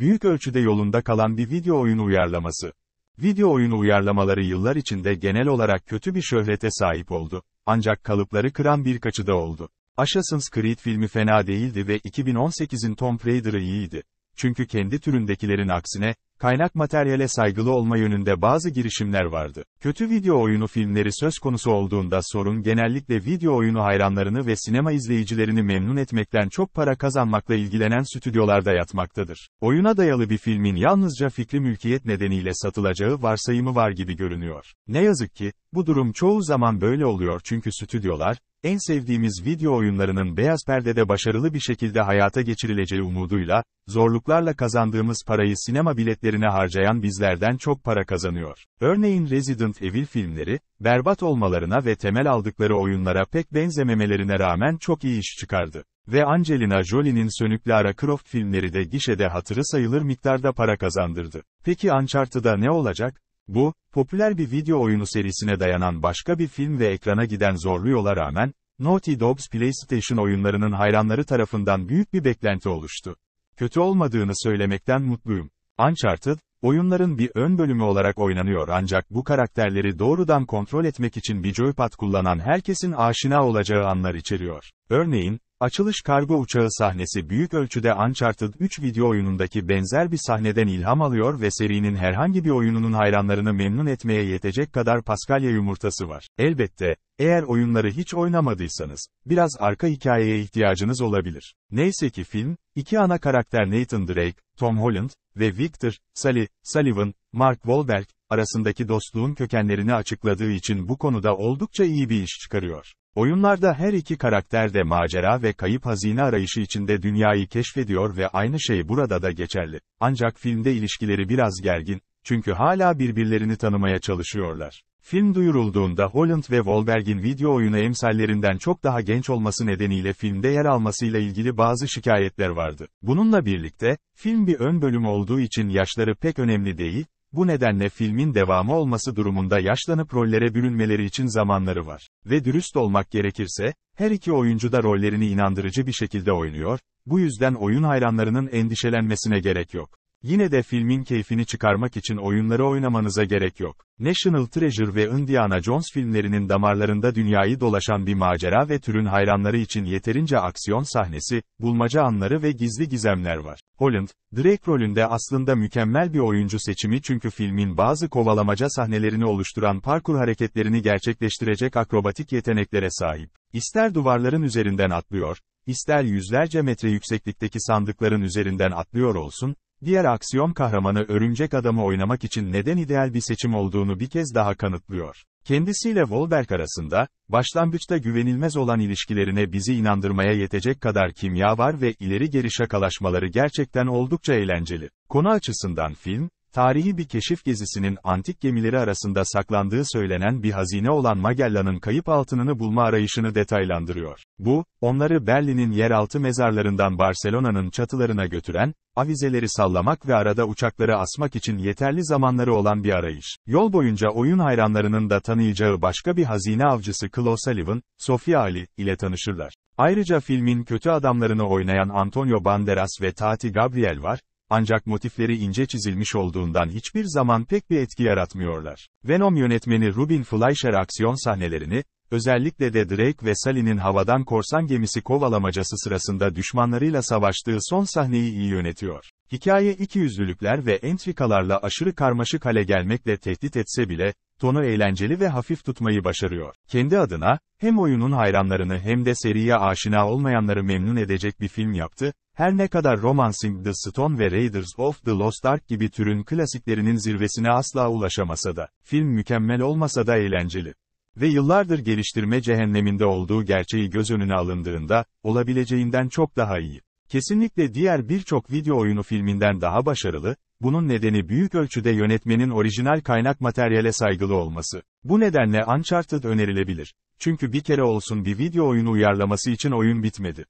büyük ölçüde yolunda kalan bir video oyunu uyarlaması. Video oyunu uyarlamaları yıllar içinde genel olarak kötü bir şöhrete sahip oldu. Ancak kalıpları kıran birkaçı da oldu. Assassin's Creed filmi fena değildi ve 2018'in Tomb Raider'ı iyiydi. Çünkü kendi türündekilerin aksine, kaynak materyale saygılı olma yönünde bazı girişimler vardı. Kötü video oyunu filmleri söz konusu olduğunda sorun genellikle video oyunu hayranlarını ve sinema izleyicilerini memnun etmekten çok para kazanmakla ilgilenen stüdyolarda yatmaktadır. Oyuna dayalı bir filmin yalnızca fikri mülkiyet nedeniyle satılacağı varsayımı var gibi görünüyor. Ne yazık ki, bu durum çoğu zaman böyle oluyor çünkü stüdyolar, en sevdiğimiz video oyunlarının beyaz perdede başarılı bir şekilde hayata geçirileceği umuduyla, zorluklarla kazandığımız parayı sinema biletleri kıyafetlerine harcayan bizlerden çok para kazanıyor. Örneğin Resident Evil filmleri, berbat olmalarına ve temel aldıkları oyunlara pek benzememelerine rağmen çok iyi iş çıkardı. Ve Angelina Jolie'nin sönük Lara Croft filmleri de gişede hatırı sayılır miktarda para kazandırdı. Peki Uncharted'da ne olacak? Bu, popüler bir video oyunu serisine dayanan başka bir film ve ekrana giden zorlu yola rağmen, Naughty Dog's PlayStation oyunlarının hayranları tarafından büyük bir beklenti oluştu. Kötü olmadığını söylemekten mutluyum. Uncharted, oyunların bir ön bölümü olarak oynanıyor ancak bu karakterleri doğrudan kontrol etmek için bir joypad kullanan herkesin aşina olacağı anlar içeriyor. Örneğin, açılış kargo uçağı sahnesi büyük ölçüde Uncharted 3 video oyunundaki benzer bir sahneden ilham alıyor ve serinin herhangi bir oyununun hayranlarını memnun etmeye yetecek kadar Paskalya yumurtası var. Elbette, eğer oyunları hiç oynamadıysanız, biraz arka hikayeye ihtiyacınız olabilir. Neyse ki film, iki ana karakter Nathan Drake, Tom Holland ve Victor, Sully, Sullivan, Mark Wahlberg, arasındaki dostluğun kökenlerini açıkladığı için bu konuda oldukça iyi bir iş çıkarıyor. Oyunlarda her iki karakter de macera ve kayıp hazine arayışı içinde dünyayı keşfediyor ve aynı şey burada da geçerli. Ancak filmde ilişkileri biraz gergin, çünkü hala birbirlerini tanımaya çalışıyorlar. Film duyurulduğunda Holland ve Wahlberg'in video oyunu emsallerinden çok daha genç olması nedeniyle filmde yer almasıyla ilgili bazı şikayetler vardı. Bununla birlikte, film bir ön bölüm olduğu için yaşları pek önemli değil, bu nedenle filmin devamı olması durumunda yaşlanıp rollere bürünmeleri için zamanları var. Ve dürüst olmak gerekirse, her iki oyuncu da rollerini inandırıcı bir şekilde oynuyor, bu yüzden oyun hayranlarının endişelenmesine gerek yok. Yine de filmin keyfini çıkarmak için oyunları oynamanıza gerek yok. National Treasure ve Indiana Jones filmlerinin damarlarında dünyayı dolaşan bir macera ve türün hayranları için yeterince aksiyon sahnesi, bulmaca anları ve gizli gizemler var. Holland, Drake rolünde aslında mükemmel bir oyuncu seçimi çünkü filmin bazı kovalamaca sahnelerini oluşturan parkur hareketlerini gerçekleştirecek akrobatik yeteneklere sahip. İster duvarların üzerinden atlıyor, ister yüzlerce metre yükseklikteki sandıkların üzerinden atlıyor olsun, Diğer aksiyom kahramanı örümcek adamı oynamak için neden ideal bir seçim olduğunu bir kez daha kanıtlıyor. Kendisiyle Wahlberg arasında, başlangıçta güvenilmez olan ilişkilerine bizi inandırmaya yetecek kadar kimya var ve ileri geri şakalaşmaları gerçekten oldukça eğlenceli. Konu açısından film, Tarihi bir keşif gezisinin antik gemileri arasında saklandığı söylenen bir hazine olan Magellan'ın kayıp altınını bulma arayışını detaylandırıyor. Bu, onları Berlin'in yeraltı mezarlarından Barcelona'nın çatılarına götüren, avizeleri sallamak ve arada uçakları asmak için yeterli zamanları olan bir arayış. Yol boyunca oyun hayranlarının da tanıyacağı başka bir hazine avcısı Claude Sullivan, Sofia Ali ile tanışırlar. Ayrıca filmin kötü adamlarını oynayan Antonio Banderas ve Tati Gabriel var, ancak motifleri ince çizilmiş olduğundan hiçbir zaman pek bir etki yaratmıyorlar. Venom yönetmeni Rubin Fleischer aksiyon sahnelerini, özellikle de Drake ve Sally'nin havadan korsan gemisi kovalamacası sırasında düşmanlarıyla savaştığı son sahneyi iyi yönetiyor. Hikaye iki ikiyüzlülükler ve entrikalarla aşırı karmaşık hale gelmekle tehdit etse bile, tonu eğlenceli ve hafif tutmayı başarıyor. Kendi adına, hem oyunun hayranlarını hem de seriye aşina olmayanları memnun edecek bir film yaptı, her ne kadar Romancing the Stone ve Raiders of the Lost Ark gibi türün klasiklerinin zirvesine asla ulaşamasa da, film mükemmel olmasa da eğlenceli. Ve yıllardır geliştirme cehenneminde olduğu gerçeği göz önüne alındığında, olabileceğinden çok daha iyi. Kesinlikle diğer birçok video oyunu filminden daha başarılı, bunun nedeni büyük ölçüde yönetmenin orijinal kaynak materyale saygılı olması. Bu nedenle Uncharted önerilebilir. Çünkü bir kere olsun bir video oyunu uyarlaması için oyun bitmedi.